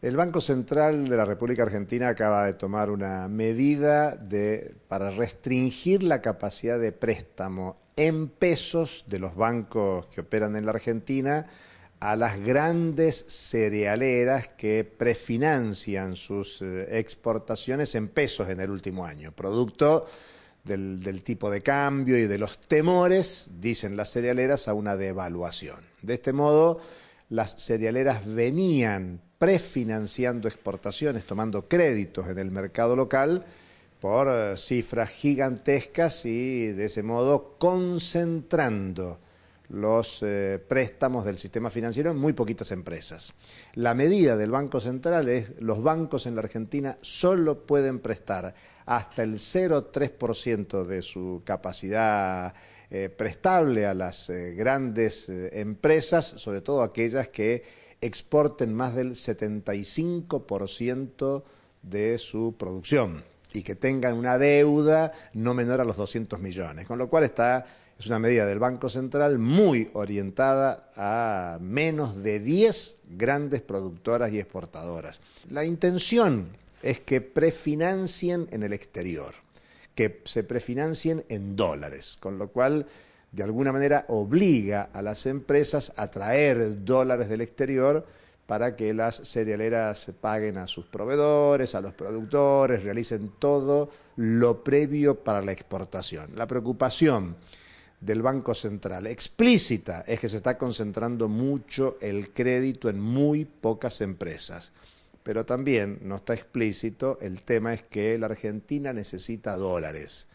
El Banco Central de la República Argentina acaba de tomar una medida de, para restringir la capacidad de préstamo en pesos de los bancos que operan en la Argentina a las grandes cerealeras que prefinancian sus eh, exportaciones en pesos en el último año, producto del, del, tipo de cambio y de los temores, dicen las cerealeras, a una devaluación. De este modo, las cerealeras venían prefinanciando exportaciones, tomando créditos en el mercado local por eh, cifras gigantescas y de ese modo concentrando los eh, préstamos del sistema financiero en muy poquitas empresas. La medida del Banco Central es los bancos en la Argentina solo pueden prestar hasta el 0,3% de su capacidad eh, prestable a las grandes empresas, sobre todo aquellas que exporten más del 75% de su producción y que tengan una deuda no menor a los 200 millones, con lo cual está es una medida del Banco Central muy orientada a menos de 10 grandes productoras y exportadoras. La intención es que prefinancien en el exterior, que se prefinancien en dólares, con lo cual de alguna manera obliga a las empresas a traer dólares del exterior para que las cerealeras paguen a sus proveedores, a los productores, realicen todo lo previo para la exportación. La preocupación del Banco Central explícita es que se está concentrando mucho el crédito en muy pocas empresas. Pero también no está explícito el tema es que la Argentina necesita dólares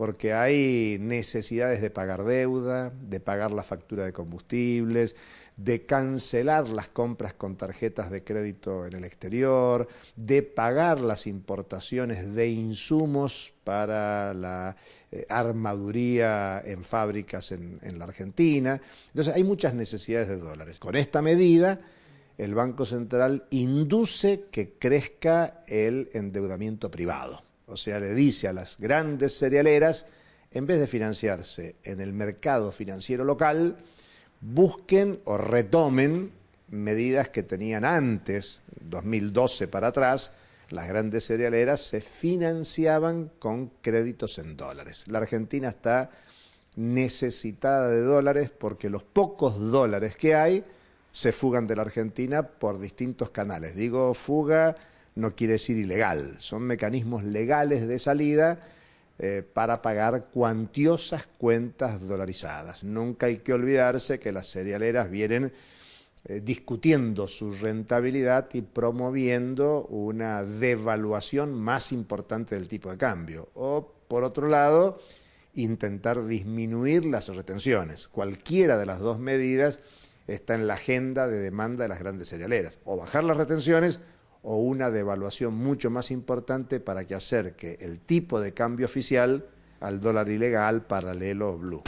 porque hay necesidades de pagar deuda, de pagar la factura de combustibles, de cancelar las compras con tarjetas de crédito en el exterior, de pagar las importaciones de insumos para la eh, armaduría en fábricas en la Argentina. Entonces hay muchas necesidades de dólares. Con esta medida, el Banco Central induce que crezca el endeudamiento privado. O sea, le dice a las grandes cerealeras, en vez de financiarse en el mercado financiero local, busquen o retomen medidas que tenían antes, 2012 para atrás, las grandes cerealeras se financiaban con créditos en dólares. La Argentina está necesitada de dólares porque los pocos dólares que hay se fugan de la Argentina por distintos canales. Digo fuga no quiere decir ilegal, son mecanismos legales de salida eh, para pagar cuantiosas cuentas dolarizadas. Nunca hay que olvidarse que las cerealeras vienen eh, discutiendo su rentabilidad y promoviendo una devaluación más importante del tipo de cambio. O, por otro lado, intentar disminuir las retenciones. Cualquiera de las dos medidas está en la agenda de demanda de las grandes cerealeras. O bajar las retenciones o una devaluación mucho más importante para que acerque el tipo de cambio oficial al dólar ilegal, paralelo o blue.